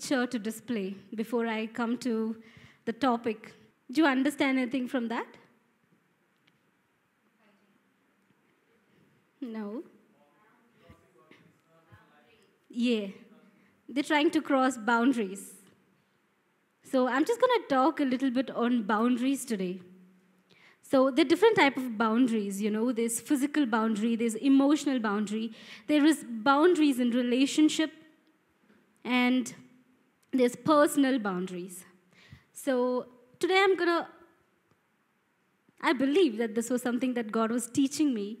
picture to display before I come to the topic. Do you understand anything from that? No. Yeah. They're trying to cross boundaries. So I'm just going to talk a little bit on boundaries today. So there are different type of boundaries, you know. There's physical boundary, there's emotional boundary, there is boundaries in relationship, and there's personal boundaries. So today I'm going to, I believe that this was something that God was teaching me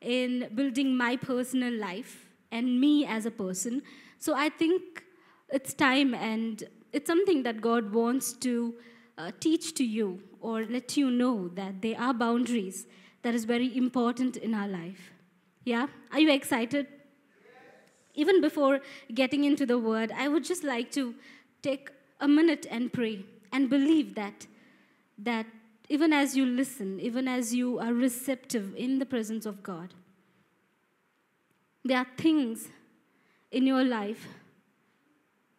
in building my personal life and me as a person. So I think it's time and it's something that God wants to uh, teach to you or let you know that there are boundaries that is very important in our life. Yeah? Are you excited? even before getting into the word, I would just like to take a minute and pray and believe that, that even as you listen, even as you are receptive in the presence of God, there are things in your life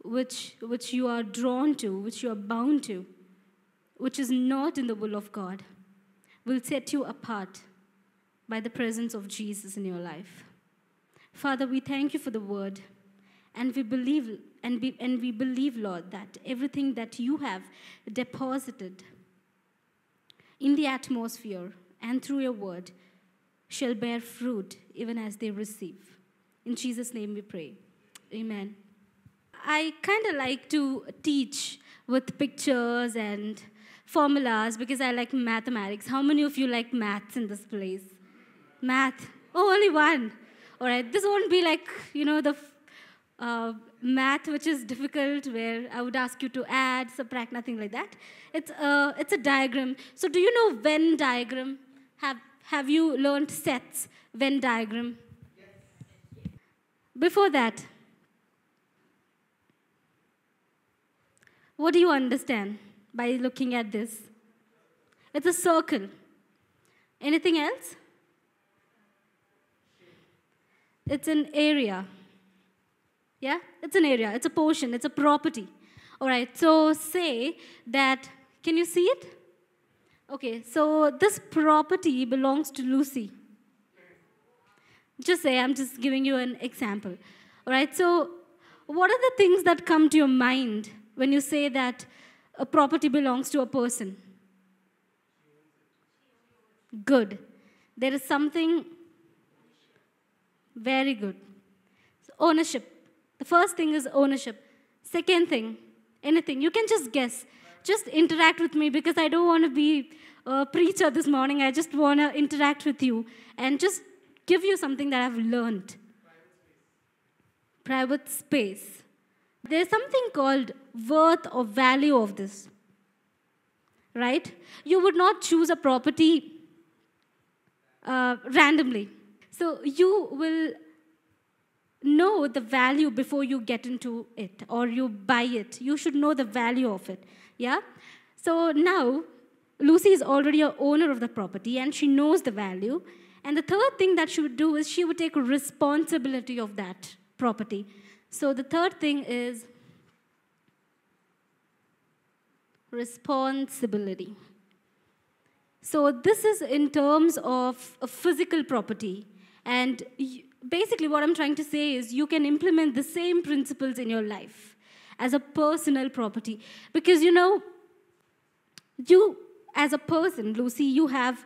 which, which you are drawn to, which you are bound to, which is not in the will of God, will set you apart by the presence of Jesus in your life. Father, we thank you for the word. And we believe, and we, and we believe, Lord, that everything that you have deposited in the atmosphere and through your word shall bear fruit even as they receive. In Jesus' name we pray. Amen. I kind of like to teach with pictures and formulas because I like mathematics. How many of you like maths in this place? Math. Oh, only one all right, this won't be like, you know, the uh, math which is difficult where I would ask you to add, subtract, nothing like that. It's, a it's a diagram. So do you know Venn diagram? Have, have you learned sets, Venn diagram? Before that, what do you understand by looking at this? It's a circle. Anything else? It's an area. Yeah? It's an area, it's a portion, it's a property. All right, so say that, can you see it? Okay, so this property belongs to Lucy. Just say, I'm just giving you an example. All right, so what are the things that come to your mind when you say that a property belongs to a person? Good. There is something very good. So ownership. The first thing is ownership. Second thing, anything. You can just guess. Just interact with me because I don't want to be a preacher this morning. I just want to interact with you and just give you something that I've learned. Private space. There's something called worth or value of this. Right? You would not choose a property uh, randomly. So you will know the value before you get into it or you buy it. You should know the value of it. Yeah? So now, Lucy is already a owner of the property and she knows the value. And the third thing that she would do is she would take responsibility of that property. So the third thing is responsibility. So this is in terms of a physical property. And basically, what I'm trying to say is you can implement the same principles in your life as a personal property. Because, you know, you as a person, Lucy, you have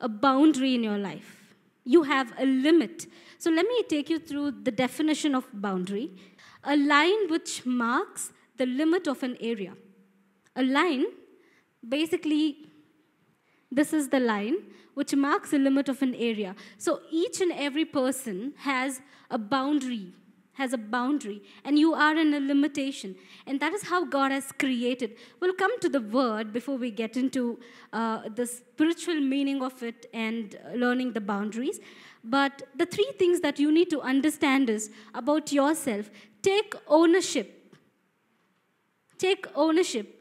a boundary in your life, you have a limit. So, let me take you through the definition of boundary a line which marks the limit of an area. A line basically this is the line which marks the limit of an area. So each and every person has a boundary, has a boundary, and you are in a limitation. And that is how God has created. We'll come to the word before we get into uh, the spiritual meaning of it and uh, learning the boundaries. But the three things that you need to understand is about yourself take ownership. Take ownership.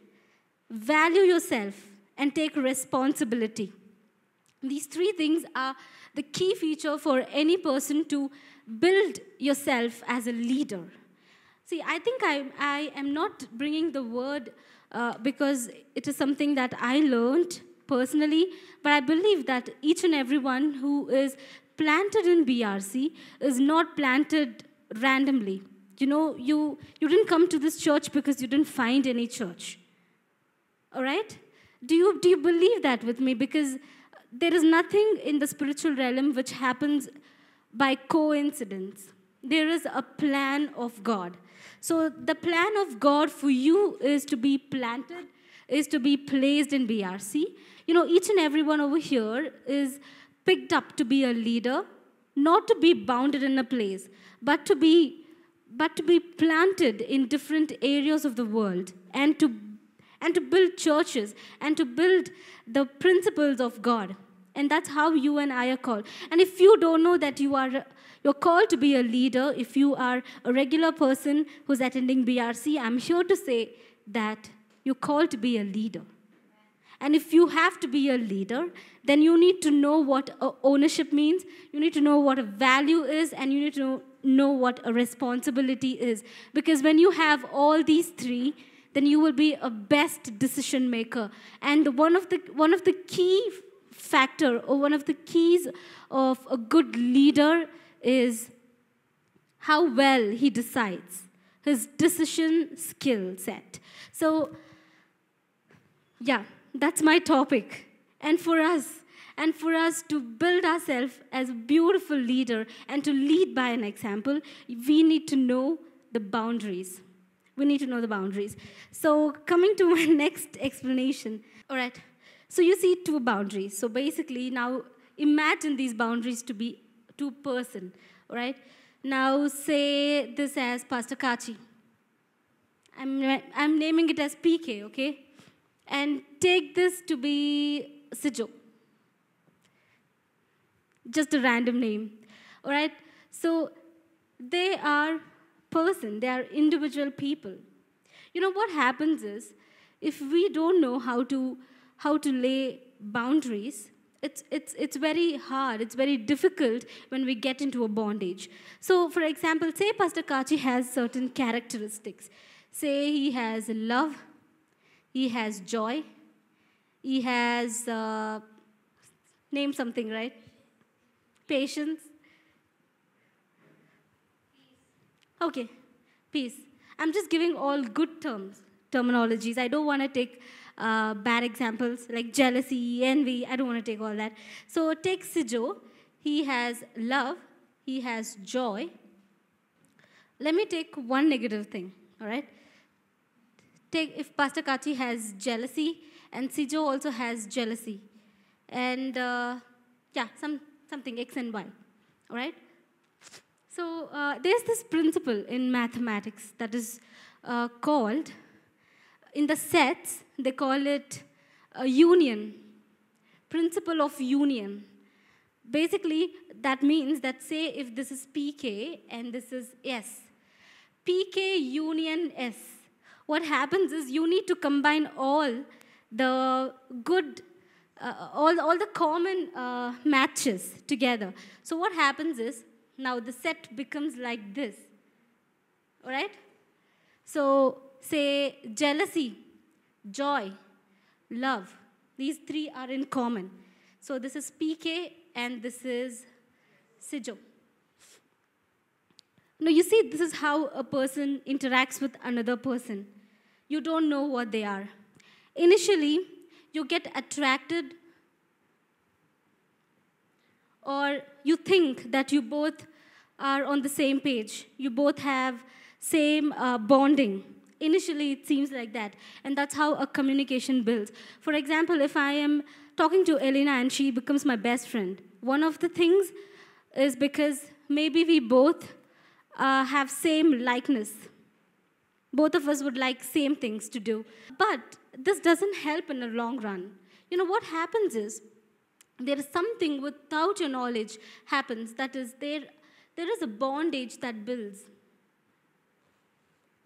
Value yourself and take responsibility. These three things are the key feature for any person to build yourself as a leader. See, I think I, I am not bringing the word uh, because it is something that I learned personally, but I believe that each and everyone who is planted in BRC is not planted randomly. You know, you, you didn't come to this church because you didn't find any church. All right? Do you, do you believe that with me? Because there is nothing in the spiritual realm which happens by coincidence. There is a plan of God. So, the plan of God for you is to be planted, is to be placed in BRC. You know, each and everyone over here is picked up to be a leader, not to be bounded in a place, but to be but to be planted in different areas of the world and to and to build churches and to build the principles of God. And that's how you and I are called. And if you don't know that you are you're called to be a leader, if you are a regular person who's attending BRC, I'm sure to say that you're called to be a leader. And if you have to be a leader, then you need to know what ownership means, you need to know what a value is, and you need to know, know what a responsibility is. Because when you have all these three, then you will be a best decision maker. And one of the, one of the key factor or one of the keys of a good leader is how well he decides, his decision skill set. So, yeah, that's my topic. And for us, and for us to build ourselves as a beautiful leader and to lead by an example, we need to know the boundaries we need to know the boundaries. So coming to my next explanation. All right. So you see two boundaries. So basically now imagine these boundaries to be two person. All right. Now say this as Pastor Kachi. I'm, I'm naming it as PK, okay? And take this to be Sijo. Just a random name. All right. So they are person, they are individual people. You know, what happens is if we don't know how to, how to lay boundaries, it's, it's, it's very hard, it's very difficult when we get into a bondage. So, for example, say Pastor Kachi has certain characteristics. Say he has love, he has joy, he has, uh, name something, right? Patience, Okay, peace. I'm just giving all good terms, terminologies. I don't want to take uh, bad examples like jealousy, envy. I don't want to take all that. So take Sijo. He has love. He has joy. Let me take one negative thing, all right? Take if Pastor Kachi has jealousy and Sijo also has jealousy. And uh, yeah, some, something X and Y, all right? So uh, there's this principle in mathematics that is uh, called, in the sets, they call it a union, principle of union. Basically, that means that say if this is PK and this is S, PK union S, what happens is you need to combine all the good uh, all, all the common uh, matches together. So what happens is now the set becomes like this. All right? So say jealousy, joy, love. These three are in common. So this is PK and this is Sijo. Now you see, this is how a person interacts with another person. You don't know what they are. Initially, you get attracted or you think that you both are on the same page. You both have same uh, bonding. Initially, it seems like that, and that's how a communication builds. For example, if I am talking to Elena and she becomes my best friend, one of the things is because maybe we both uh, have same likeness. Both of us would like same things to do, but this doesn't help in the long run. You know what happens is there is something without your knowledge happens. That is, there, there is a bondage that builds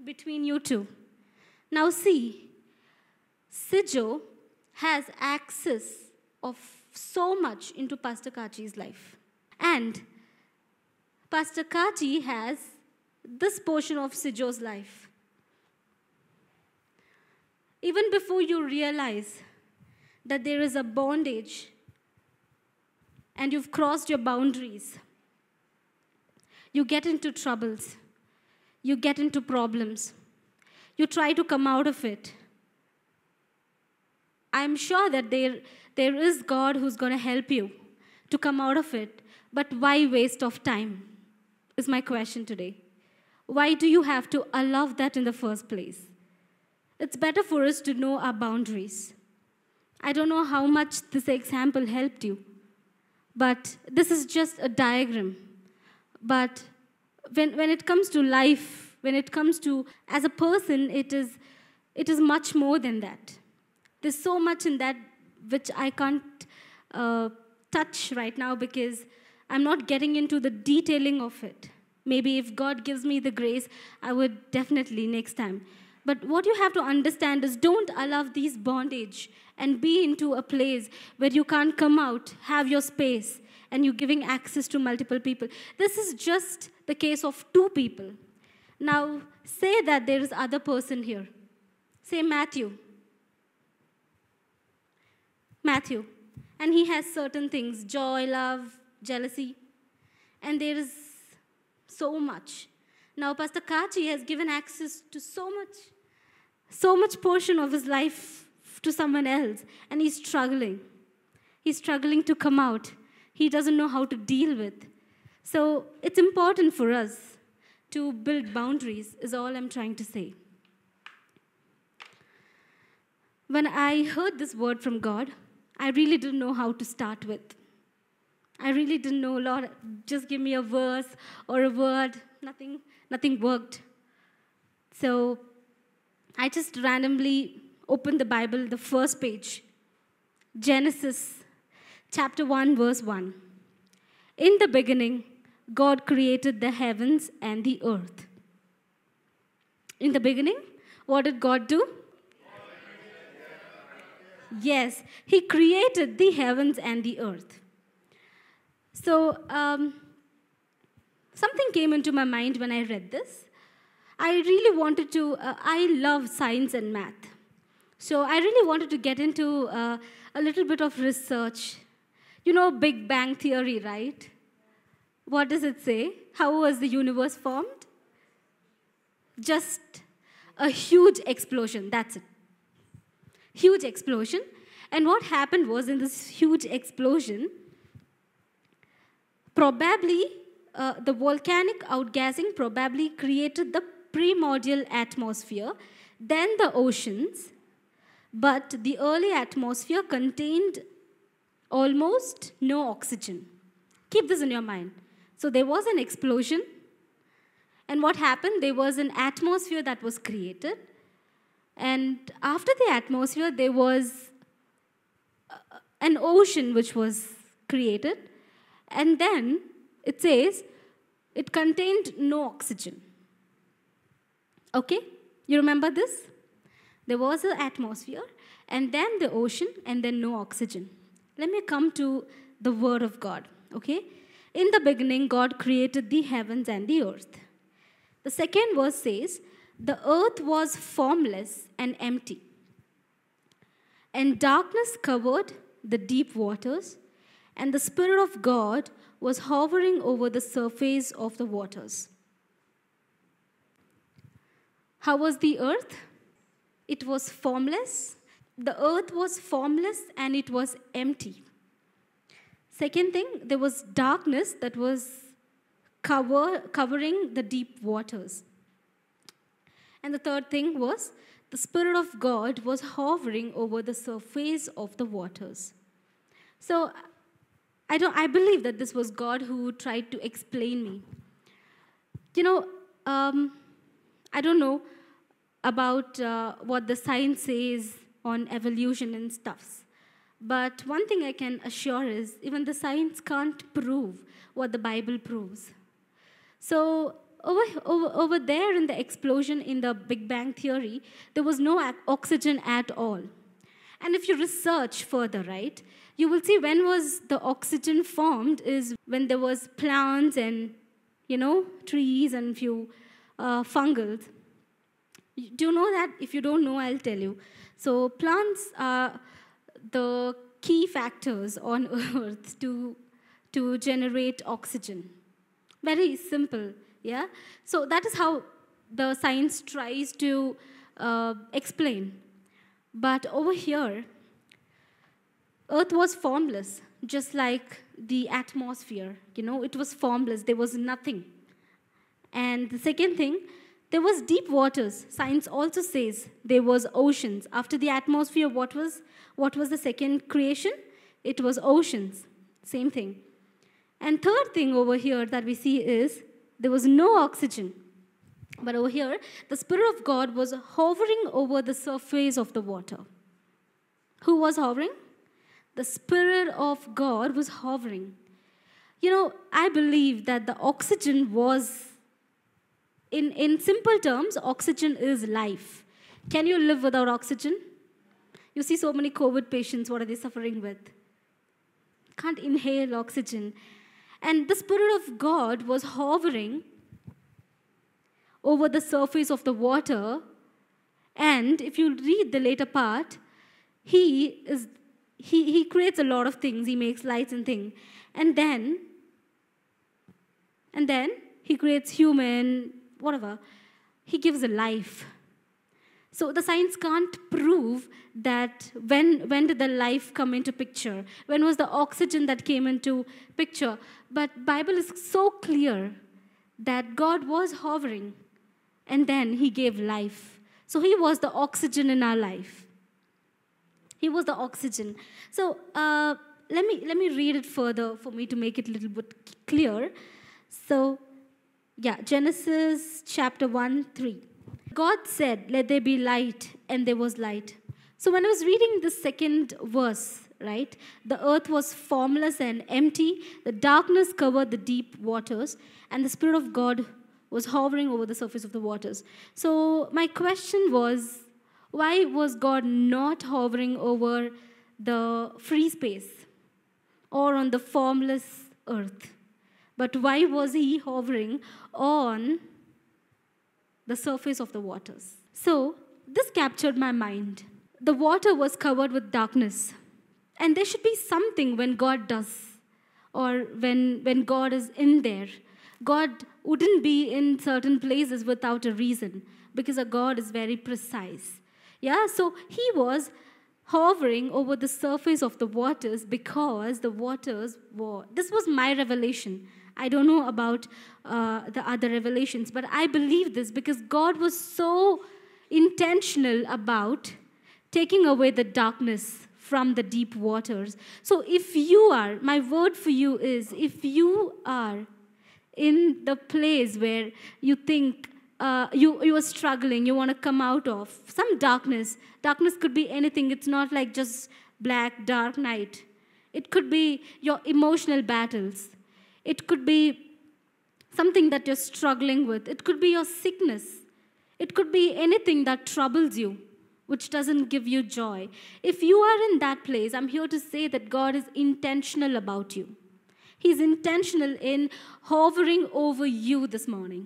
between you two. Now see, Sijo has access of so much into Pastor Kachi's life. And Pastor Kachi has this portion of Sijo's life. Even before you realize that there is a bondage and you've crossed your boundaries, you get into troubles, you get into problems, you try to come out of it. I'm sure that there, there is God who's going to help you to come out of it, but why waste of time? Is my question today. Why do you have to allow that in the first place? It's better for us to know our boundaries. I don't know how much this example helped you. But this is just a diagram. But when, when it comes to life, when it comes to as a person, it is, it is much more than that. There's so much in that which I can't uh, touch right now because I'm not getting into the detailing of it. Maybe if God gives me the grace, I would definitely next time. But what you have to understand is don't allow these bondage and be into a place where you can't come out, have your space, and you're giving access to multiple people. This is just the case of two people. Now, say that there is other person here. Say Matthew. Matthew. And he has certain things, joy, love, jealousy. And there is so much. Now, Pastor Kachi has given access to so much, so much portion of his life to someone else, and he's struggling. He's struggling to come out. He doesn't know how to deal with. So it's important for us to build boundaries, is all I'm trying to say. When I heard this word from God, I really didn't know how to start with. I really didn't know, Lord, just give me a verse or a word, nothing nothing worked. So I just randomly opened the Bible, the first page Genesis chapter 1, verse 1. In the beginning, God created the heavens and the earth. In the beginning, what did God do? Yes, He created the heavens and the earth. So, um, Something came into my mind when I read this. I really wanted to, uh, I love science and math. So I really wanted to get into uh, a little bit of research. You know, Big Bang Theory, right? What does it say? How was the universe formed? Just a huge explosion, that's it. Huge explosion. And what happened was in this huge explosion, probably uh, the volcanic outgassing probably created the primordial atmosphere, then the oceans, but the early atmosphere contained almost no oxygen. Keep this in your mind. So there was an explosion, and what happened? There was an atmosphere that was created, and after the atmosphere, there was uh, an ocean which was created, and then it says it contained no oxygen. Okay? You remember this? There was an atmosphere, and then the ocean, and then no oxygen. Let me come to the Word of God. Okay? In the beginning, God created the heavens and the earth. The second verse says, The earth was formless and empty, and darkness covered the deep waters, and the Spirit of God was hovering over the surface of the waters. How was the earth? It was formless. The earth was formless and it was empty. Second thing, there was darkness that was cover, covering the deep waters. And the third thing was the Spirit of God was hovering over the surface of the waters. So I, don't, I believe that this was God who tried to explain me. You know, um, I don't know about uh, what the science says on evolution and stuffs. But one thing I can assure is even the science can't prove what the Bible proves. So over, over, over there in the explosion in the Big Bang Theory, there was no oxygen at all. And if you research further, right, you will see when was the oxygen formed is when there was plants and you know trees and few uh, fungals. Do you know that? If you don't know, I'll tell you. So plants are the key factors on Earth to to generate oxygen. Very simple, yeah. So that is how the science tries to uh, explain. But over here, Earth was formless, just like the atmosphere. You know, it was formless, there was nothing. And the second thing, there was deep waters. Science also says there was oceans. After the atmosphere, what was, what was the second creation? It was oceans. Same thing. And third thing over here that we see is there was no oxygen. But over here, the Spirit of God was hovering over the surface of the water. Who was hovering? The Spirit of God was hovering. You know, I believe that the oxygen was, in, in simple terms, oxygen is life. Can you live without oxygen? You see so many COVID patients, what are they suffering with? Can't inhale oxygen. And the Spirit of God was hovering over the surface of the water. And if you read the later part, He is he, he creates a lot of things. He makes lights and things. And then, and then he creates human, whatever. He gives a life. So the science can't prove that when, when did the life come into picture? When was the oxygen that came into picture? But Bible is so clear that God was hovering and then he gave life. So he was the oxygen in our life. He was the oxygen. So uh, let, me, let me read it further for me to make it a little bit clear. So, yeah, Genesis chapter 1 3. God said, Let there be light, and there was light. So when I was reading the second verse, right, the earth was formless and empty, the darkness covered the deep waters, and the Spirit of God was hovering over the surface of the waters. So my question was why was God not hovering over the free space or on the formless earth? But why was he hovering on the surface of the waters? So, this captured my mind. The water was covered with darkness. And there should be something when God does or when, when God is in there. God wouldn't be in certain places without a reason because a God is very precise. Yeah, so he was hovering over the surface of the waters because the waters were. This was my revelation. I don't know about uh, the other revelations, but I believe this because God was so intentional about taking away the darkness from the deep waters. So if you are, my word for you is if you are in the place where you think uh, you, you are struggling, you want to come out of. Some darkness. Darkness could be anything, it's not like just black, dark night. It could be your emotional battles. It could be something that you're struggling with. It could be your sickness. It could be anything that troubles you, which doesn't give you joy. If you are in that place, I'm here to say that God is intentional about you. He's intentional in hovering over you this morning.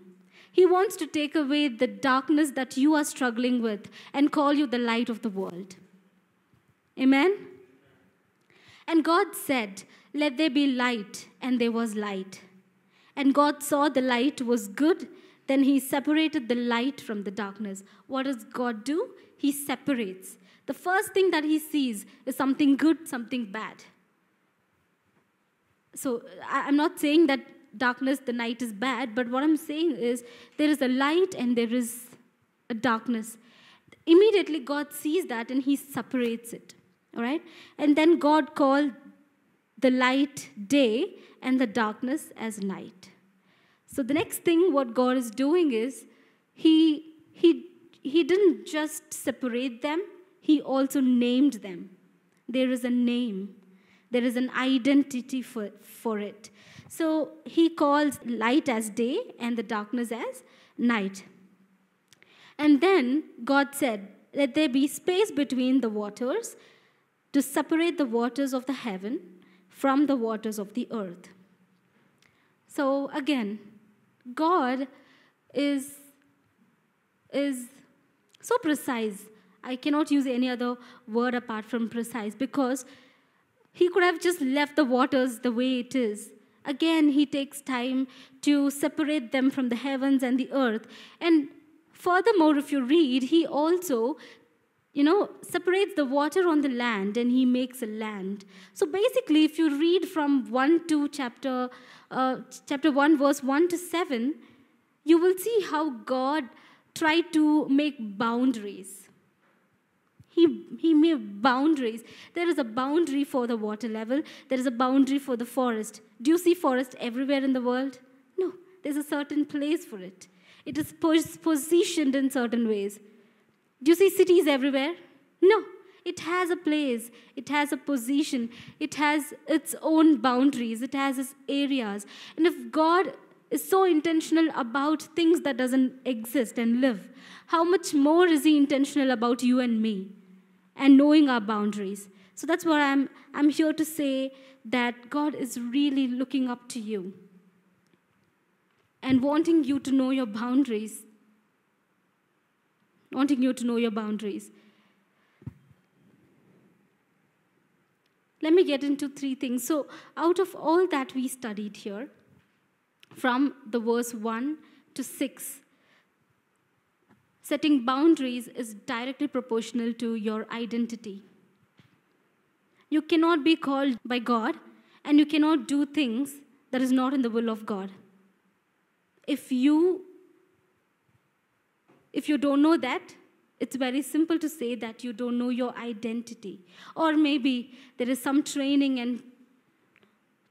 He wants to take away the darkness that you are struggling with and call you the light of the world. Amen? And God said, Let there be light, and there was light. And God saw the light was good, then he separated the light from the darkness. What does God do? He separates. The first thing that he sees is something good, something bad. So I'm not saying that darkness, the night is bad. But what I'm saying is there is a light and there is a darkness. Immediately, God sees that and He separates it. All right? And then God called the light day and the darkness as night. So the next thing what God is doing is He He He didn't just separate them, He also named them. There is a name. There is an identity for, for it. So he calls light as day and the darkness as night. And then God said, Let there be space between the waters to separate the waters of the heaven from the waters of the earth. So again, God is, is so precise. I cannot use any other word apart from precise because he could have just left the waters the way it is Again, he takes time to separate them from the heavens and the earth. And furthermore, if you read, he also you know, separates the water on the land and he makes a land. So basically, if you read from 1 to chapter, uh, chapter 1, verse 1 to 7, you will see how God tried to make boundaries. He, he made boundaries. There is a boundary for the water level. There is a boundary for the forest. Do you see forest everywhere in the world? No, there's a certain place for it. It is pos positioned in certain ways. Do you see cities everywhere? No, it has a place, it has a position, it has its own boundaries, it has its areas. And if God is so intentional about things that doesn't exist and live, how much more is he intentional about you and me? and knowing our boundaries. So that's what I'm, I'm here to say that God is really looking up to you and wanting you to know your boundaries. Wanting you to know your boundaries. Let me get into three things. So, out of all that we studied here, from the verse 1 to 6, Setting boundaries is directly proportional to your identity. You cannot be called by God, and you cannot do things that is not in the will of God. If you if you don't know that, it's very simple to say that you don't know your identity. Or maybe there is some training and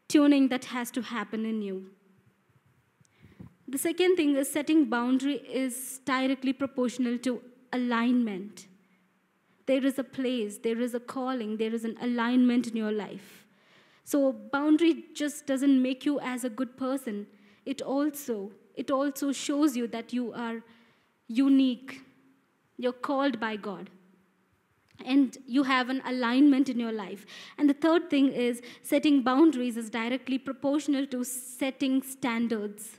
tuning that has to happen in you. The second thing is setting boundary is directly proportional to alignment. There is a place, there is a calling, there is an alignment in your life. So boundary just doesn't make you as a good person. It also it also shows you that you are unique. You're called by God. And you have an alignment in your life. And the third thing is setting boundaries is directly proportional to setting standards.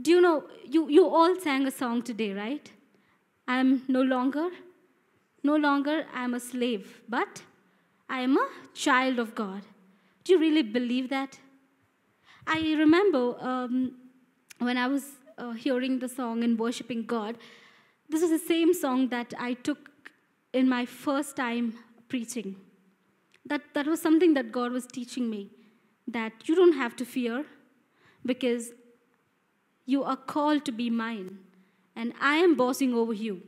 Do you know, you, you all sang a song today, right? I am no longer, no longer I am a slave, but I am a child of God. Do you really believe that? I remember um, when I was uh, hearing the song and worshiping God, this was the same song that I took in my first time preaching. That, that was something that God was teaching me that you don't have to fear because you are called to be mine, and I am bossing over you.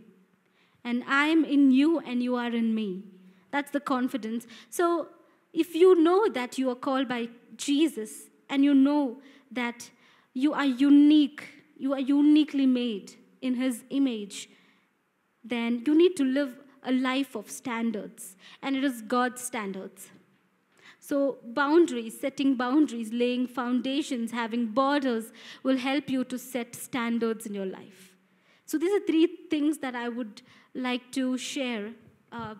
And I am in you, and you are in me. That's the confidence. So, if you know that you are called by Jesus, and you know that you are unique, you are uniquely made in His image, then you need to live a life of standards, and it is God's standards. So, boundaries, setting boundaries, laying foundations, having borders will help you to set standards in your life. So, these are three things that I would like to share. Uh,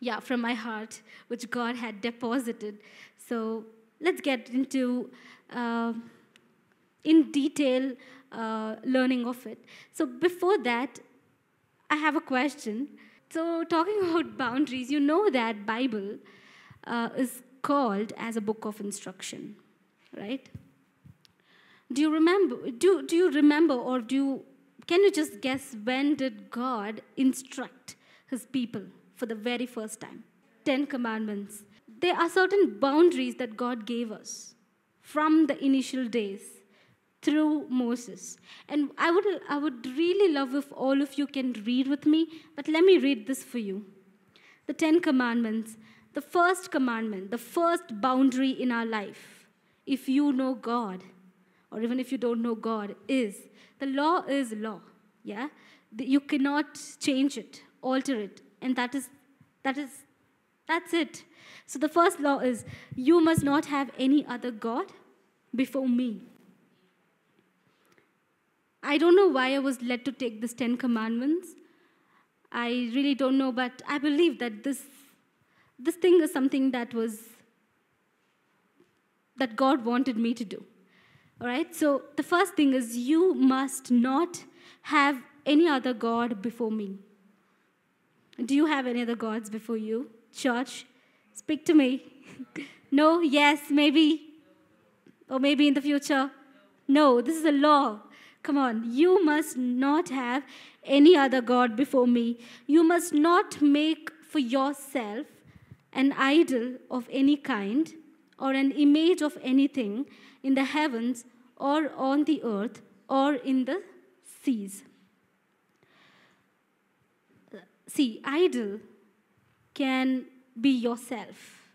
yeah, from my heart, which God had deposited. So let's get into uh, in detail uh, learning of it. So before that, I have a question. So talking about boundaries, you know that Bible uh, is called as a book of instruction, right? Do you remember? Do, do you remember, or do you, can you just guess when did God instruct His people for the very first time? Ten Commandments. There are certain boundaries that God gave us from the initial days through Moses. And I would, I would really love if all of you can read with me, but let me read this for you. The Ten Commandments the first commandment, the first boundary in our life, if you know God, or even if you don't know God, is the law is law. Yeah? You cannot change it, alter it. And that is that is that's it. So the first law is you must not have any other God before me. I don't know why I was led to take these Ten Commandments. I really don't know, but I believe that this this thing is something that was that God wanted me to do. All right? So the first thing is you must not have any other God before me. Do you have any other gods before you? Church, speak to me. no, yes, maybe. Or maybe in the future. No, this is a law. Come on. You must not have any other God before me. You must not make for yourself an idol of any kind or an image of anything in the heavens or on the earth or in the seas. See, idol can be yourself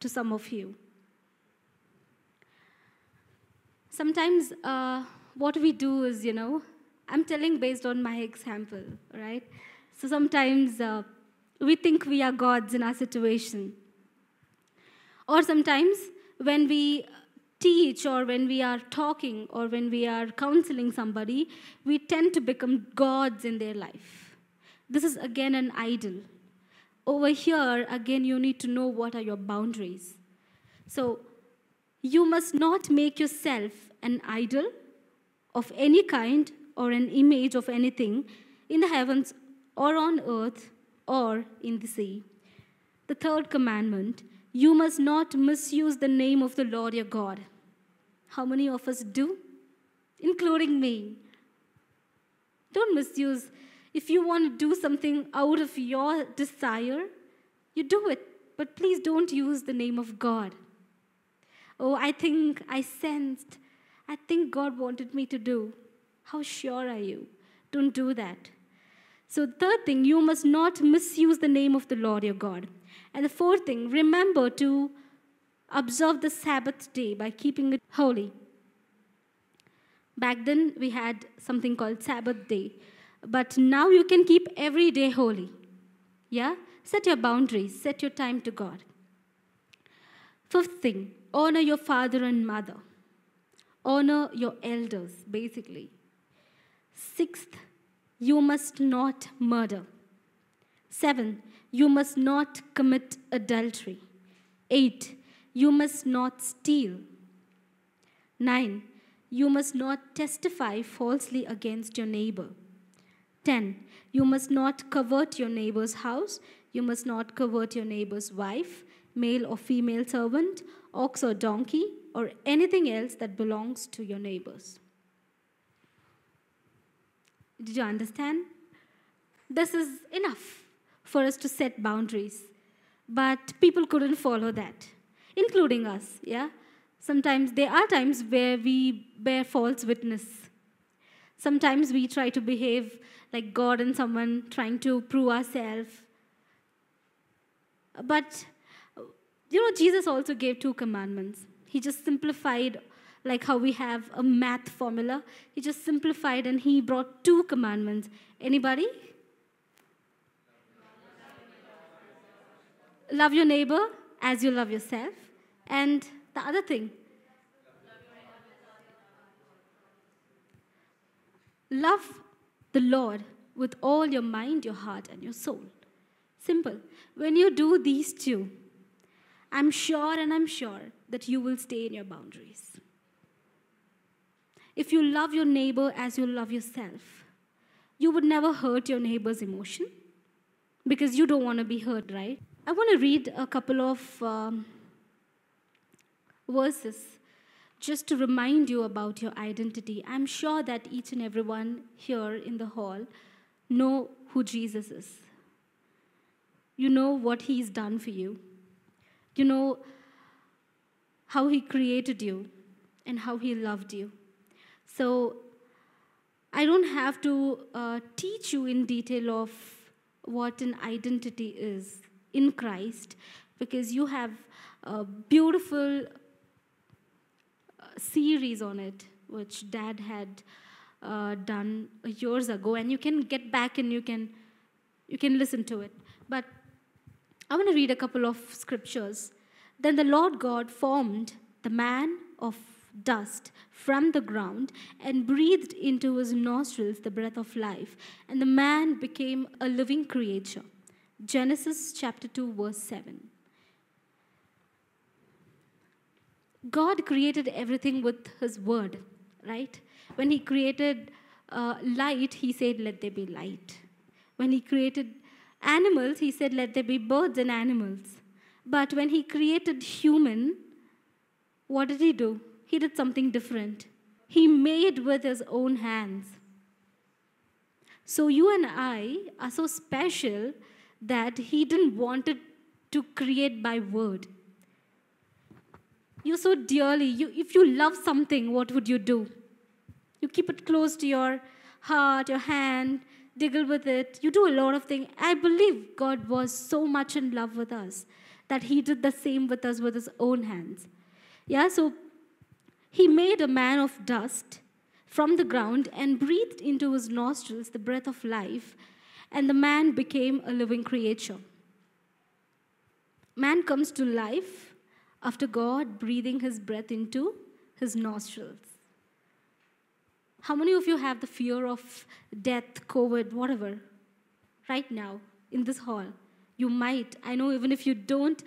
to some of you. Sometimes uh, what we do is, you know, I'm telling based on my example, right? So sometimes uh, we think we are gods in our situation. Or sometimes when we teach or when we are talking or when we are counseling somebody, we tend to become gods in their life. This is again an idol. Over here, again, you need to know what are your boundaries. So, you must not make yourself an idol of any kind or an image of anything in the heavens or on earth or in the sea. The third commandment you must not misuse the name of the Lord your God. How many of us do? Including me. Don't misuse. If you want to do something out of your desire, you do it, but please don't use the name of God. Oh, I think I sensed, I think God wanted me to do. How sure are you? Don't do that. So, third thing, you must not misuse the name of the Lord your God. And the fourth thing, remember to observe the Sabbath day by keeping it holy. Back then, we had something called Sabbath day. But now you can keep every day holy. Yeah? Set your boundaries, set your time to God. Fifth thing, honor your father and mother. Honor your elders, basically. Sixth, you must not murder. Seven, you must not commit adultery. Eight, you must not steal. Nine, you must not testify falsely against your neighbor. 10. You must not covet your neighbor's house. You must not covet your neighbor's wife, male or female servant, ox or donkey, or anything else that belongs to your neighbors. Did you understand? This is enough for us to set boundaries. But people couldn't follow that, including us, yeah? Sometimes there are times where we bear false witness. Sometimes we try to behave like God and someone trying to prove ourselves. But, you know, Jesus also gave two commandments. He just simplified like how we have a math formula. He just simplified and he brought two commandments. Anybody? Love your neighbor as you love yourself. And the other thing, love the Lord with all your mind, your heart, and your soul. Simple. When you do these two, I'm sure and I'm sure that you will stay in your boundaries if you love your neighbor as you love yourself, you would never hurt your neighbor's emotion because you don't want to be hurt, right? I want to read a couple of um, verses just to remind you about your identity. I'm sure that each and everyone here in the hall know who Jesus is. You know what he's done for you. You know how he created you and how he loved you. So I don't have to uh, teach you in detail of what an identity is in Christ because you have a beautiful uh, series on it, which Dad had uh, done years ago, and you can get back and you can you can listen to it. But I want to read a couple of scriptures. Then the Lord God formed the man of dust from the ground and breathed into his nostrils the breath of life, and the man became a living creature. Genesis chapter 2, verse 7. God created everything with his word, right? When he created uh, light, he said, Let there be light. When he created animals, he said, Let there be birds and animals. But when he created human, what did he do? he did something different. He made with his own hands. So you and I are so special that he didn't want it to create by word. You so dearly, you, if you love something, what would you do? You keep it close to your heart, your hand, diggle with it. You do a lot of things. I believe God was so much in love with us that he did the same with us with his own hands. Yeah, so he made a man of dust from the ground and breathed into his nostrils the breath of life, and the man became a living creature. Man comes to life after God breathing his breath into his nostrils. How many of you have the fear of death, COVID, whatever? Right now, in this hall, you might. I know even if you don't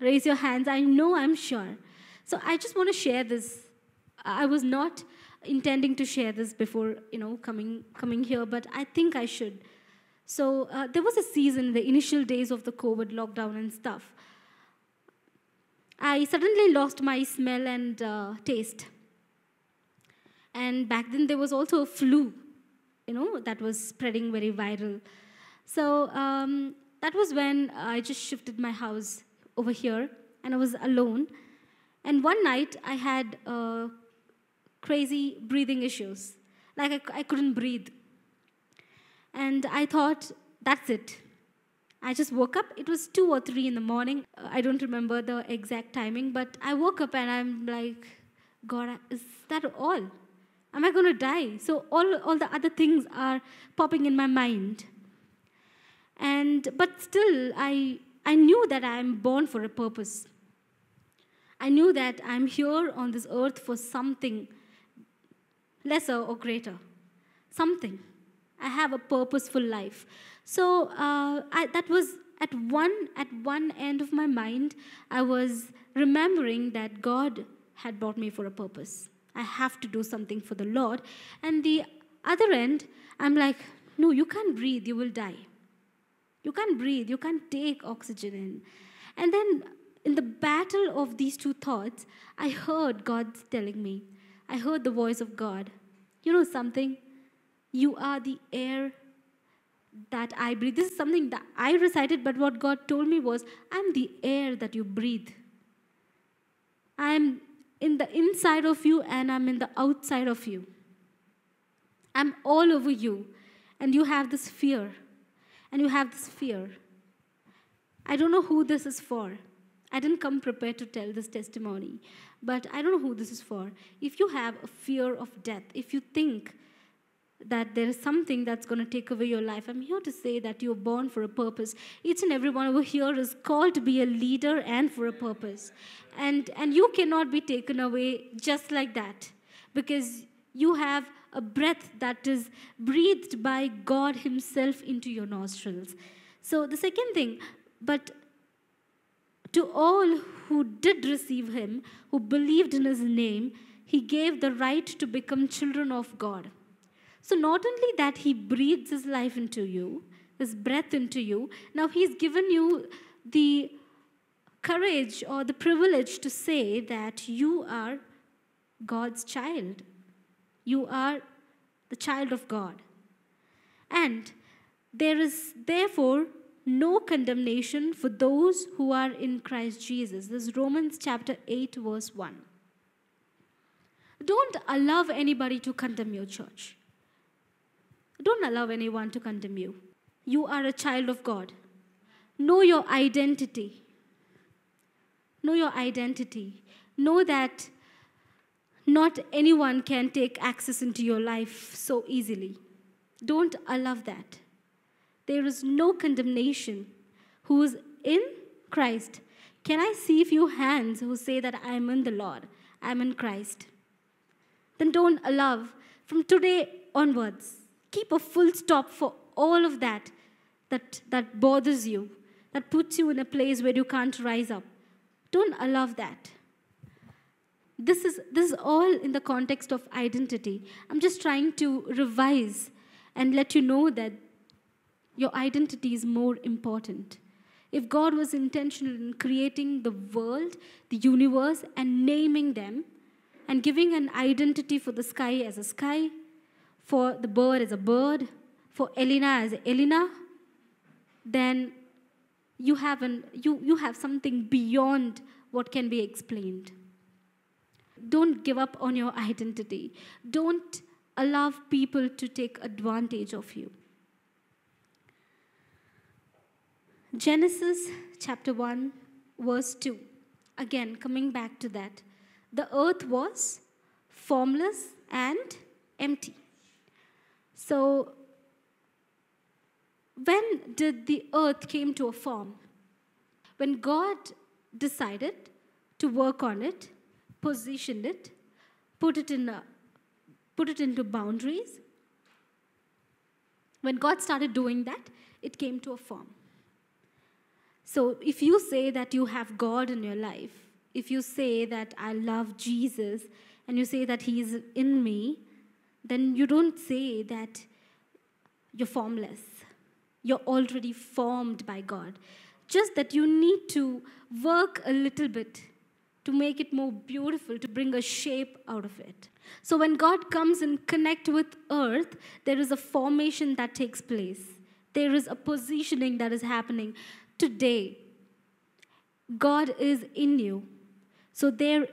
raise your hands, I know I'm sure. So I just want to share this I was not intending to share this before you know coming coming here, but I think I should. So uh, there was a season, the initial days of the COVID lockdown and stuff. I suddenly lost my smell and uh, taste. And back then there was also a flu, you know, that was spreading very viral. So um, that was when I just shifted my house over here and I was alone. And one night I had uh, crazy breathing issues. Like I, I couldn't breathe. And I thought, that's it. I just woke up. It was 2 or 3 in the morning. I don't remember the exact timing, but I woke up and I'm like, God, is that all? Am I going to die? So all, all the other things are popping in my mind. And but still I I knew that I am born for a purpose. I knew that I'm here on this earth for something lesser or greater. Something. I have a purposeful life. So uh, I, that was at one, at one end of my mind, I was remembering that God had brought me for a purpose. I have to do something for the Lord. And the other end, I'm like, no, you can't breathe, you will die. You can't breathe, you can't take oxygen in. And then in the battle of these two thoughts, I heard God telling me, I heard the voice of God. You know something? You are the air that I breathe. This is something that I recited, but what God told me was, I'm the air that you breathe. I'm in the inside of you and I'm in the outside of you. I'm all over you. And you have this fear. And you have this fear. I don't know who this is for. I didn't come prepared to tell this testimony. But I don't know who this is for. If you have a fear of death, if you think that there is something that's going to take away your life. I'm here to say that you're born for a purpose. Each and every one over here is called to be a leader and for a purpose. And, and you cannot be taken away just like that because you have a breath that is breathed by God Himself into your nostrils. So, the second thing, but to all who did receive him, who believed in his name, he gave the right to become children of God. So not only that he breathes his life into you, his breath into you, now he's given you the courage or the privilege to say that you are God's child. You are the child of God. And there is therefore no condemnation for those who are in Christ Jesus. This is Romans chapter 8, verse 1. Don't allow anybody to condemn your church. Don't allow anyone to condemn you. You are a child of God. Know your identity. Know your identity. Know that not anyone can take access into your life so easily. Don't allow that. There is no condemnation who is in Christ. Can I see a few hands who say that I am in the Lord? I am in Christ. Then don't allow. From today onwards, keep a full stop for all of that that, that bothers you, that puts you in a place where you can't rise up. Don't allow that. This is, this is all in the context of identity. I'm just trying to revise and let you know that your identity is more important. If God was intentional in creating the world, the universe, and naming them, and giving an identity for the sky as a sky, for the bird as a bird, for Elena as Elena, then you have, an, you, you have something beyond what can be explained. Don't give up on your identity. Don't allow people to take advantage of you. Genesis chapter 1, verse 2. Again, coming back to that. The earth was formless and empty. So, when did the earth came to a form? When God decided to work on it, positioned it, put it in a, put it into boundaries. When God started doing that, it came to a form. So if you say that you have God in your life, if you say that I love Jesus and you say that He is in me, then you don't say that you're formless. You're already formed by God. Just that you need to work a little bit to make it more beautiful, to bring a shape out of it. So when God comes and connect with earth, there is a formation that takes place. There is a positioning that is happening today. God is in you. So there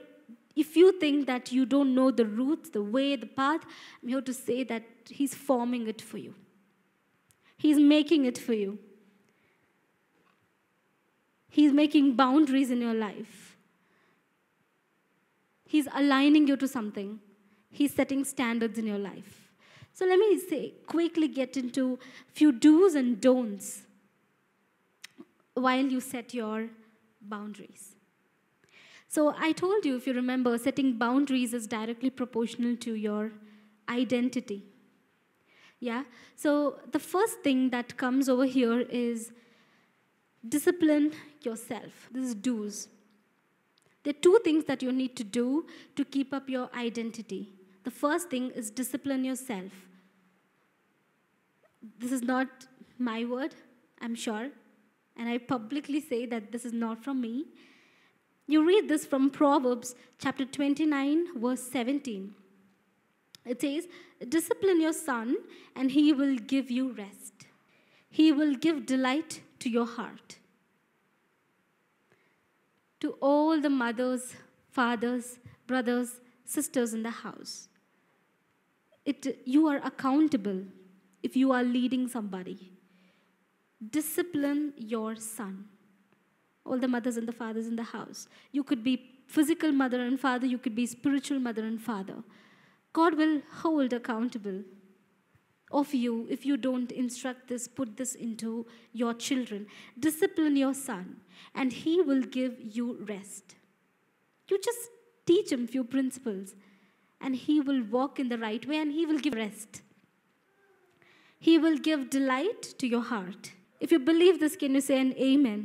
if you think that you don't know the roots, the way, the path, I'm here to say that he's forming it for you. He's making it for you. He's making boundaries in your life. He's aligning you to something. He's setting standards in your life. So let me say quickly get into a few do's and don'ts while you set your boundaries. So I told you, if you remember, setting boundaries is directly proportional to your identity. Yeah? So the first thing that comes over here is discipline yourself. This is do's. There are two things that you need to do to keep up your identity. The first thing is discipline yourself. This is not my word, I'm sure and I publicly say that this is not from me. You read this from Proverbs chapter 29, verse 17. It says, Discipline your son, and he will give you rest. He will give delight to your heart. To all the mothers, fathers, brothers, sisters in the house, it, you are accountable if you are leading somebody discipline your son. All the mothers and the fathers in the house. You could be physical mother and father, you could be spiritual mother and father. God will hold accountable of you if you don't instruct this, put this into your children. Discipline your son, and he will give you rest. You just teach him few principles, and he will walk in the right way and he will give rest. He will give delight to your heart. If you believe this, can you say an amen? amen?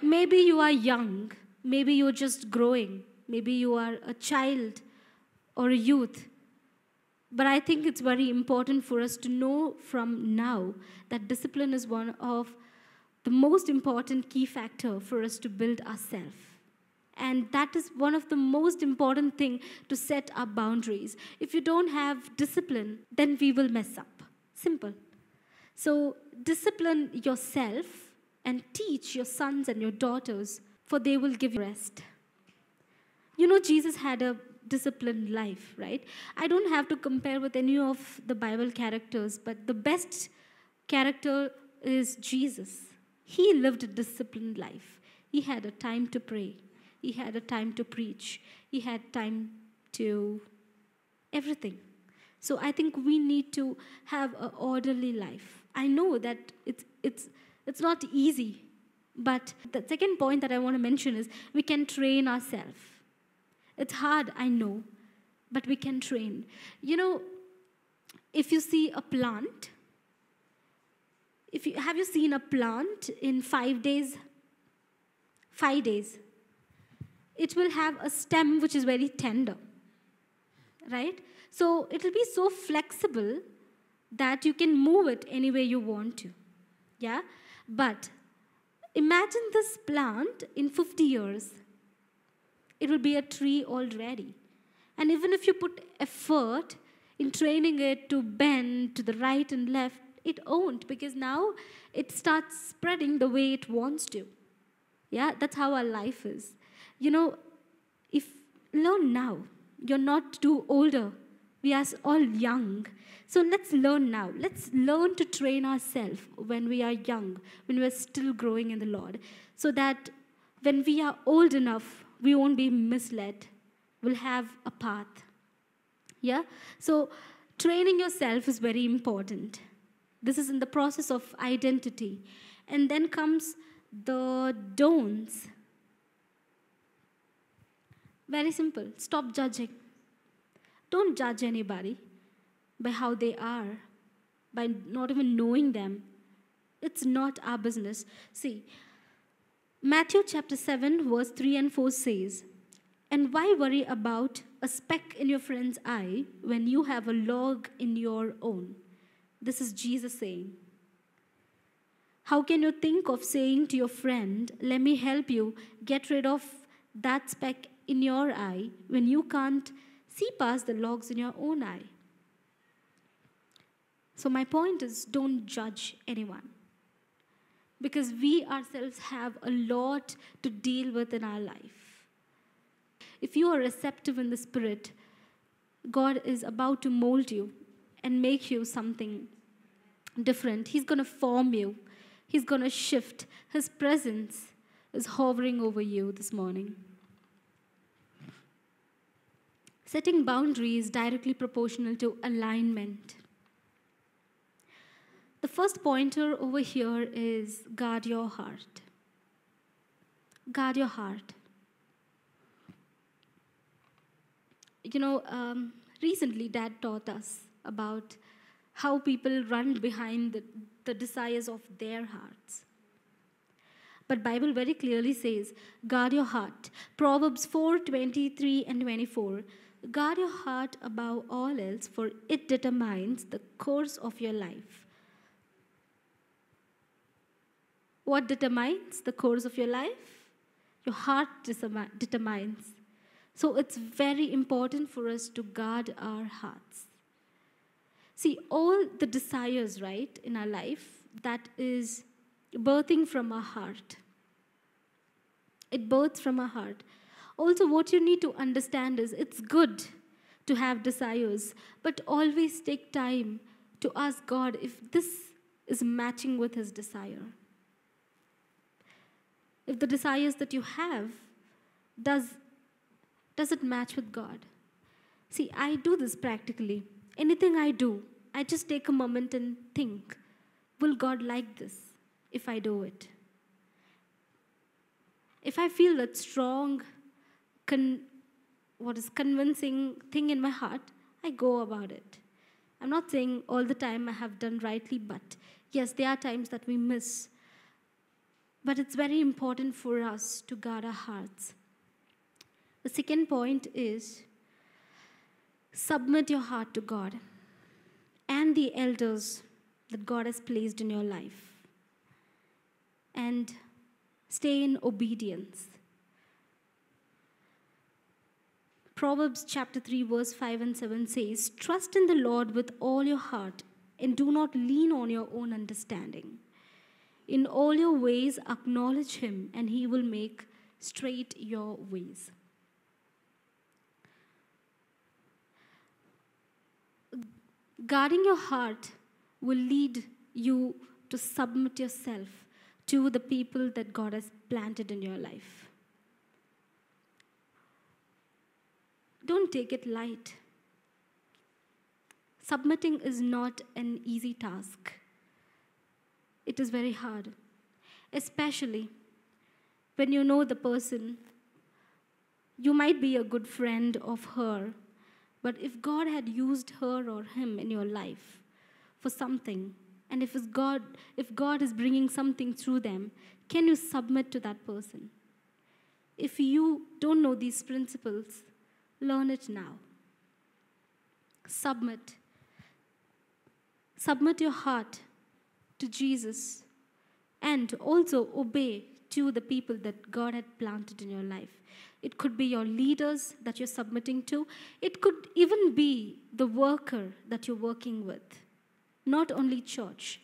Maybe you are young. Maybe you're just growing. Maybe you are a child or a youth. But I think it's very important for us to know from now that discipline is one of the most important key factor for us to build ourselves. And that is one of the most important thing to set our boundaries. If you don't have discipline, then we will mess up. Simple. So discipline yourself and teach your sons and your daughters, for they will give you rest. You know, Jesus had a disciplined life, right? I don't have to compare with any of the Bible characters, but the best character is Jesus. He lived a disciplined life. He had a time to pray. He had a time to preach. He had time to everything. So I think we need to have an orderly life. I know that it's, it's, it's not easy. But the second point that I want to mention is we can train ourselves. It's hard, I know, but we can train. You know, if you see a plant, if you, have you seen a plant in five days? Five days. It will have a stem which is very tender, right? So it will be so flexible that you can move it any way you want to. Yeah? But imagine this plant in 50 years. It will be a tree already. And even if you put effort in training it to bend to the right and left, it won't because now it starts spreading the way it wants to. Yeah, that's how our life is. You know, if learn now, you're not too older we are all young. So let's learn now. Let's learn to train ourselves when we are young, when we're still growing in the Lord, so that when we are old enough, we won't be misled. We'll have a path. Yeah? So training yourself is very important. This is in the process of identity. And then comes the don'ts. Very simple. Stop judging. Don't judge anybody by how they are, by not even knowing them. It's not our business. See, Matthew chapter 7, verse 3 and 4 says, And why worry about a speck in your friend's eye when you have a log in your own? This is Jesus saying. How can you think of saying to your friend, Let me help you get rid of that speck in your eye when you can't See past the logs in your own eye. So, my point is don't judge anyone. Because we ourselves have a lot to deal with in our life. If you are receptive in the Spirit, God is about to mold you and make you something different. He's going to form you, He's going to shift. His presence is hovering over you this morning setting boundaries directly proportional to alignment. The first pointer over here is guard your heart. Guard your heart. You know, um, recently Dad taught us about how people run behind the, the desires of their hearts but bible very clearly says guard your heart proverbs 4 23 and 24 Guard your heart above all else, for it determines the course of your life. What determines the course of your life? Your heart determines. So it's very important for us to guard our hearts. See, all the desires, right, in our life, that is birthing from our heart. It births from our heart. Also, what you need to understand is it's good to have desires, but always take time to ask God if this is matching with His desire. If the desires that you have, does, does it match with God? See, I do this practically. Anything I do, I just take a moment and think, will God like this if I do it? If I feel that strong con- what is convincing thing in my heart, I go about it. I'm not saying all the time I have done rightly, but yes, there are times that we miss. But it's very important for us to guard our hearts. The second point is submit your heart to God and the elders that God has placed in your life. And stay in obedience. Proverbs chapter 3, verse 5 and 7 says, Trust in the Lord with all your heart and do not lean on your own understanding. In all your ways, acknowledge him, and he will make straight your ways. Guarding your heart will lead you to submit yourself to the people that God has planted in your life. Don't take it light. Submitting is not an easy task, it is very hard, especially when you know the person. You might be a good friend of her, but if God had used her or him in your life for something, and if God, if God is bringing something through them, can you submit to that person? If you don't know these principles, Learn it now. Submit. Submit your heart to Jesus and also obey to the people that God had planted in your life. It could be your leaders that you're submitting to, it could even be the worker that you're working with, not only church.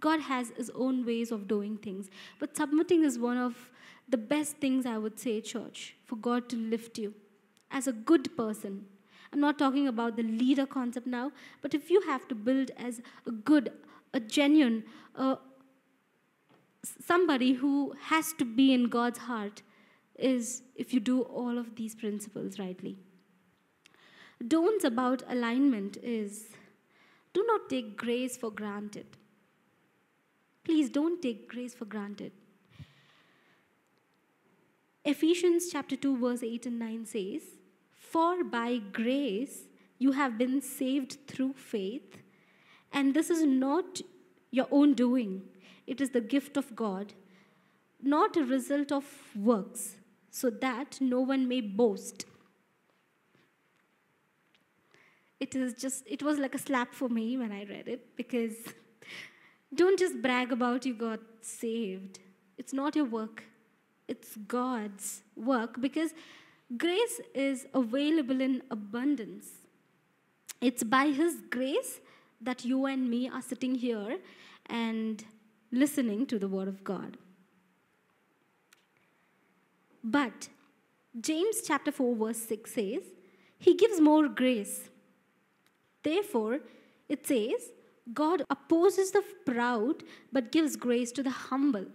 God has his own ways of doing things, but submitting is one of the best things I would say, church for God to lift you as a good person. I'm not talking about the leader concept now, but if you have to build as a good, a genuine, uh, somebody who has to be in God's heart, is if you do all of these principles rightly. Don'ts about alignment is do not take grace for granted. Please don't take grace for granted. Ephesians chapter 2 verse 8 and 9 says, "For by grace you have been saved through faith, and this is not your own doing. It is the gift of God, not a result of works, so that no one may boast." It is just it was like a slap for me when I read it because don't just brag about you got saved. It's not your work it's God's work because grace is available in abundance. It's by His grace that you and me are sitting here and listening to the Word of God. But James chapter 4, verse 6 says, He gives more grace. Therefore, it says, God opposes the proud but gives grace to the humble.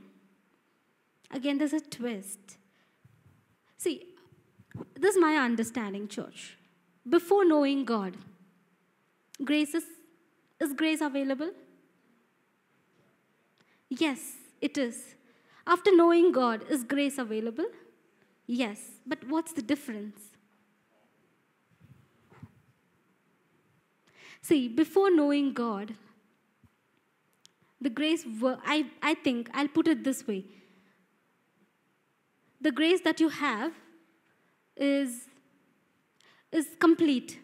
Again, there's a twist. See, this is my understanding, church. Before knowing God, grace is, is grace available? Yes, it is. After knowing God, is grace available? Yes, but what's the difference? See, before knowing God, the grace, I, I think, I'll put it this way the grace that you have is, is complete.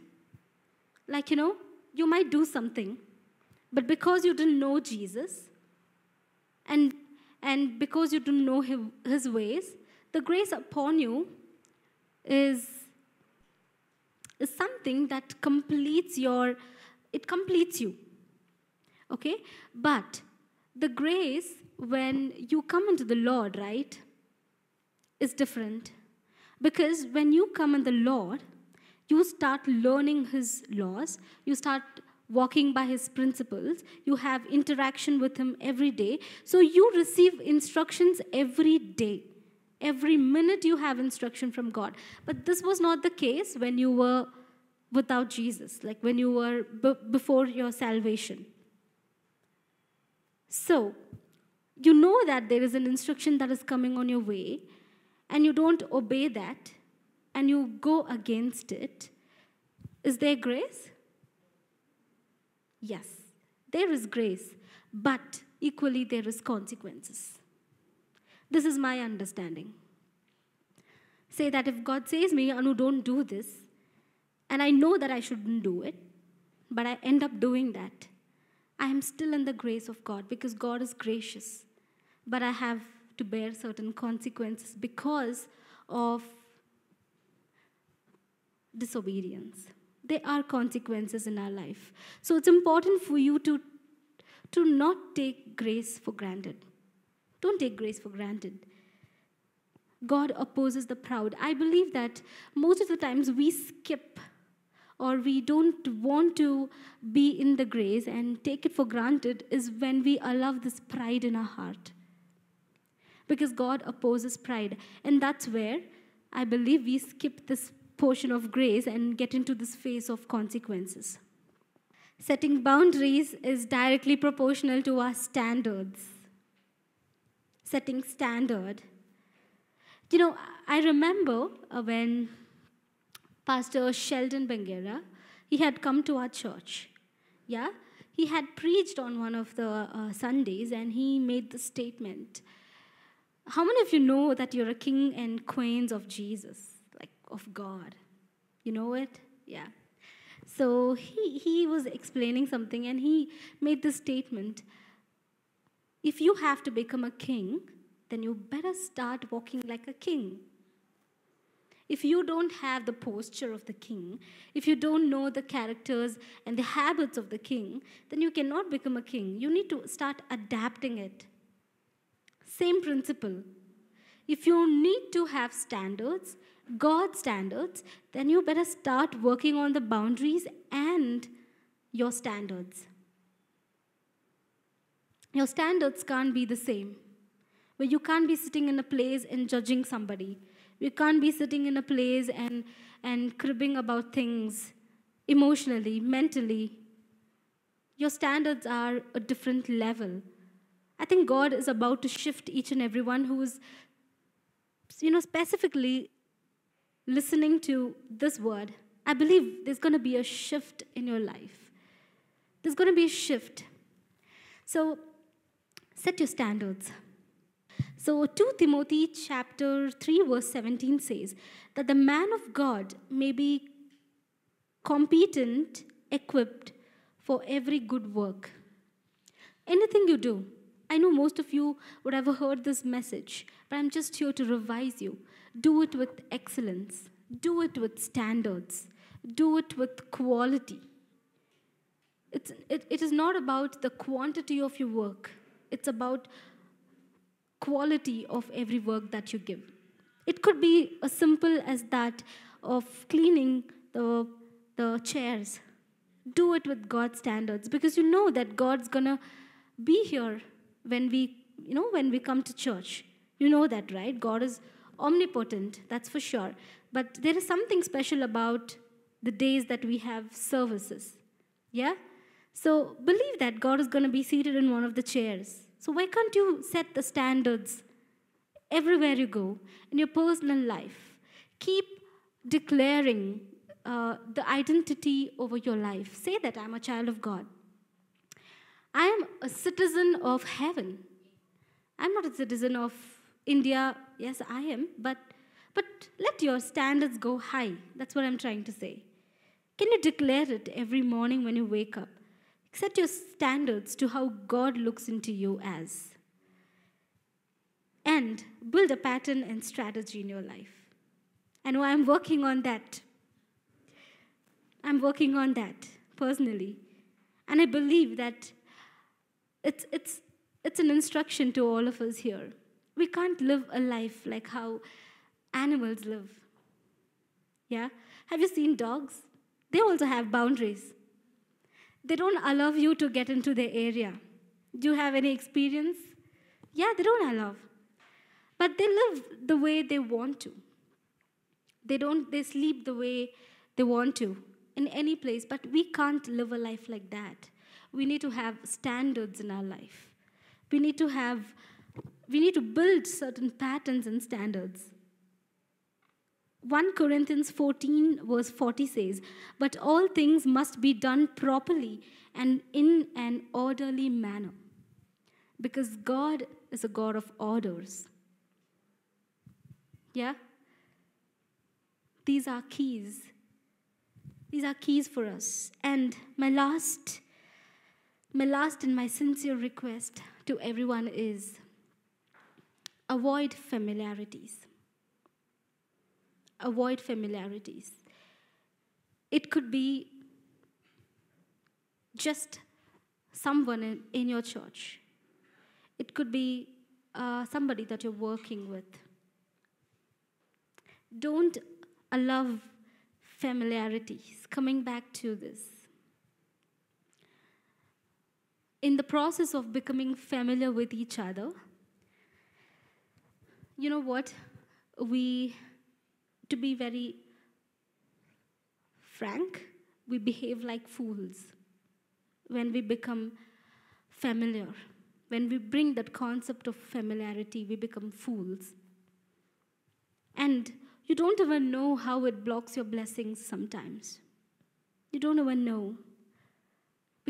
Like, you know, you might do something, but because you didn't know Jesus and, and because you didn't know him, his ways, the grace upon you is, is something that completes your, it completes you. Okay? But the grace, when you come into the Lord, right? is different because when you come in the Lord, you start learning His laws, you start walking by His principles, you have interaction with Him every day. So you receive instructions every day. Every minute you have instruction from God. But this was not the case when you were without Jesus, like when you were before your salvation. So, you know that there is an instruction that is coming on your way, and you don't obey that and you go against it, is there grace? Yes, there is grace, but equally there is consequences. This is my understanding. Say that if God says me, Anu, don't do this, and I know that I shouldn't do it, but I end up doing that, I am still in the grace of God because God is gracious. But I have to bear certain consequences because of disobedience. There are consequences in our life. So it's important for you to, to not take grace for granted. Don't take grace for granted. God opposes the proud. I believe that most of the times we skip or we don't want to be in the grace and take it for granted is when we allow this pride in our heart because God opposes pride. And that's where I believe we skip this portion of grace and get into this phase of consequences. Setting boundaries is directly proportional to our standards. Setting standard. You know, I remember uh, when Pastor Sheldon Bengera, he had come to our church. Yeah? He had preached on one of the uh, Sundays and he made the statement how many of you know that you're a king and queens of Jesus, like of God? You know it? Yeah. So he, he was explaining something and he made this statement If you have to become a king, then you better start walking like a king. If you don't have the posture of the king, if you don't know the characters and the habits of the king, then you cannot become a king. You need to start adapting it. Same principle. If you need to have standards, God's standards, then you better start working on the boundaries and your standards. Your standards can't be the same. Where you can't be sitting in a place and judging somebody. We can't be sitting in a place and, and cribbing about things emotionally, mentally. Your standards are a different level. I think God is about to shift each and everyone who is, you know, specifically listening to this word. I believe there's going to be a shift in your life. There's going to be a shift. So set your standards. So 2 Timothy chapter 3 verse 17 says that the man of God may be competent, equipped for every good work. Anything you do, I know most of you would have heard this message, but I'm just here to revise you. Do it with excellence, do it with standards, do it with quality. It's, it, it is not about the quantity of your work, it's about quality of every work that you give. It could be as simple as that of cleaning the, the chairs. Do it with God's standards because you know that God's gonna be here when we, you know, when we come to church. You know that, right? God is omnipotent, that's for sure. But there is something special about the days that we have services. Yeah? So believe that God is going to be seated in one of the chairs. So why can't you set the standards everywhere you go in your personal life? Keep declaring uh, the identity over your life. Say that I'm a child of God. I am a citizen of heaven. I'm not a citizen of India. Yes, I am, but but let your standards go high. That's what I'm trying to say. Can you declare it every morning when you wake up? Set your standards to how God looks into you as. And build a pattern and strategy in your life. And I'm working on that. I'm working on that personally. And I believe that it's, it's, it's an instruction to all of us here. We can't live a life like how animals live. Yeah? Have you seen dogs? They also have boundaries. They don't allow you to get into their area. Do you have any experience? Yeah, they don't allow. But they live the way they want to. They don't they sleep the way they want to in any place, but we can't live a life like that we need to have standards in our life. We need to have, we need to build certain patterns and standards. 1 Corinthians 14, verse 40 says, But all things must be done properly and in an orderly manner, because God is a God of orders. Yeah? These are keys. These are keys for us. And my last my last and my sincere request to everyone is avoid familiarities. Avoid familiarities. It could be just someone in, in your church, it could be uh, somebody that you're working with. Don't allow familiarities. Coming back to this, in the process of becoming familiar with each other, you know what? We, to be very frank, we behave like fools when we become familiar. When we bring that concept of familiarity, we become fools. And you don't even know how it blocks your blessings sometimes. You don't even know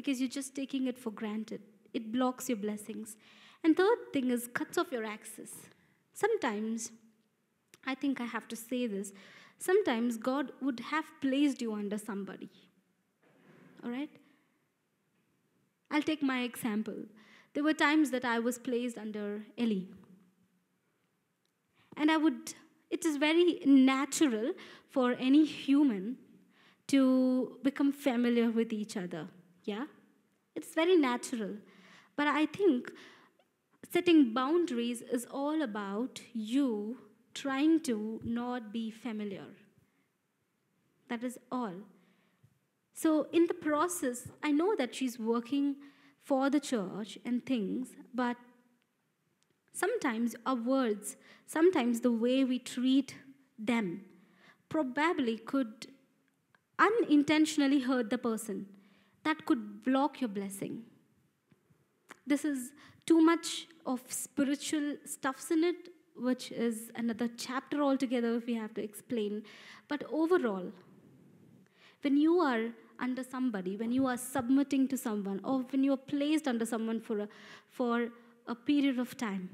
because you're just taking it for granted. It blocks your blessings. And third thing is cuts off your access. Sometimes, I think I have to say this, sometimes God would have placed you under somebody. All right? I'll take my example. There were times that I was placed under Eli. And I would, it is very natural for any human to become familiar with each other. Yeah? It's very natural. But I think setting boundaries is all about you trying to not be familiar. That is all. So, in the process, I know that she's working for the church and things, but sometimes our words, sometimes the way we treat them, probably could unintentionally hurt the person that could block your blessing. This is too much of spiritual stuffs in it, which is another chapter altogether if we have to explain. But overall, when you are under somebody, when you are submitting to someone, or when you are placed under someone for a, for a period of time,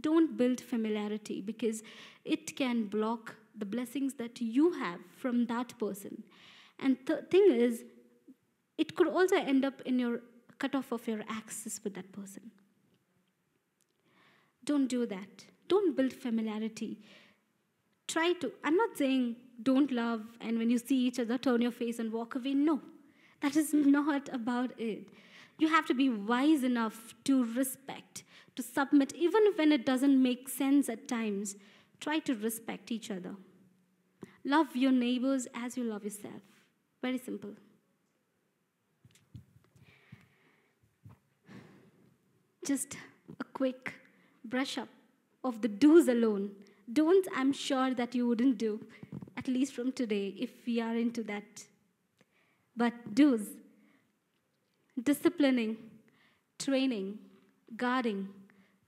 don't build familiarity because it can block the blessings that you have from that person. And the thing is, it could also end up in your cutoff of your access with that person. Don't do that. Don't build familiarity. Try to, I'm not saying don't love and when you see each other, turn your face and walk away. No, that is not about it. You have to be wise enough to respect, to submit, even when it doesn't make sense at times. Try to respect each other. Love your neighbors as you love yourself. Very simple. just a quick brush up of the do's alone. Don'ts, I'm sure that you wouldn't do, at least from today, if we are into that. But do's disciplining, training, guarding,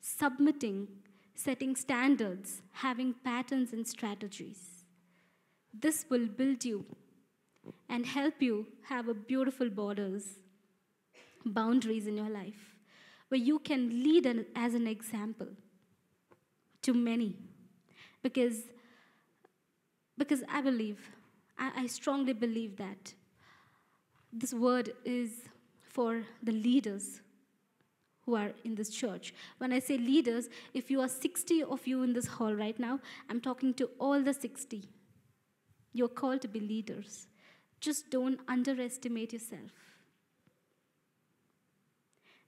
submitting, setting standards, having patterns and strategies. This will build you and help you have a beautiful borders, boundaries in your life where you can lead an, as an example to many. Because, because I believe, I, I strongly believe that this word is for the leaders who are in this church. When I say leaders, if you are 60 of you in this hall right now, I'm talking to all the 60. You're called to be leaders. Just don't underestimate yourself.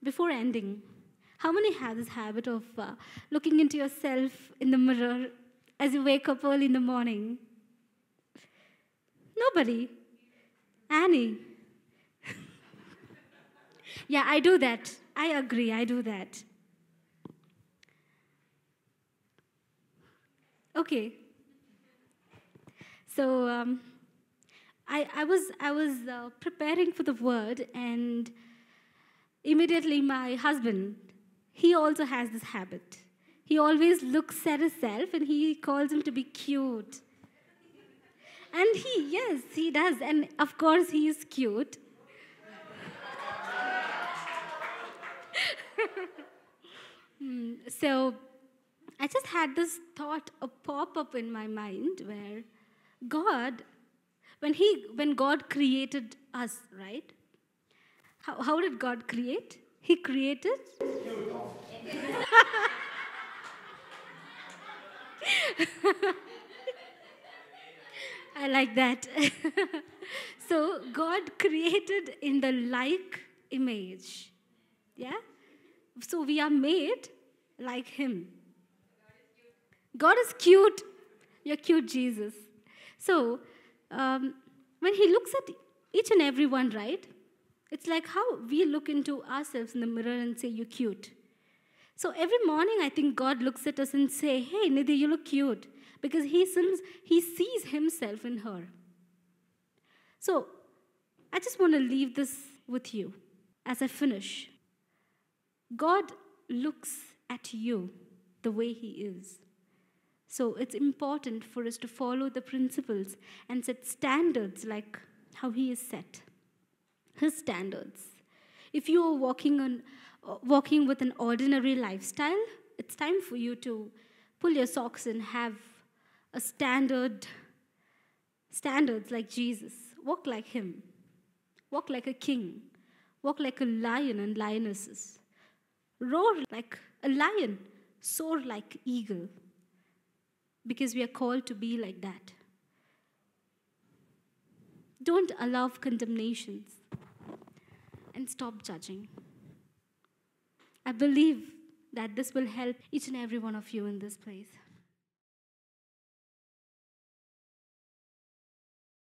Before ending, how many have this habit of uh, looking into yourself in the mirror as you wake up early in the morning? Nobody. Annie. yeah, I do that. I agree, I do that. Okay. So um, I, I was, I was uh, preparing for the word and Immediately, my husband, he also has this habit. He always looks at himself and he calls him to be cute. And he, yes, he does. And of course, he is cute. so I just had this thought a pop up in my mind where God, when he when God created us, right? How, how did God create? He created. I like that. so God created in the like image. Yeah? So we are made like Him. God is cute. You're cute, Jesus. So um, when He looks at each and every one, right? It's like how we look into ourselves in the mirror and say, You're cute. So every morning, I think God looks at us and say, Hey, Nidhi, you look cute. Because he, seems, he sees himself in her. So I just want to leave this with you as I finish. God looks at you the way he is. So it's important for us to follow the principles and set standards like how he is set. His standards. If you are walking, on, uh, walking with an ordinary lifestyle, it's time for you to pull your socks and have a standard, standards like Jesus. Walk like him. Walk like a king. Walk like a lion and lionesses. Roar like a lion. Soar like eagle. Because we are called to be like that. Don't allow condemnations and stop judging. I believe that this will help each and every one of you in this place.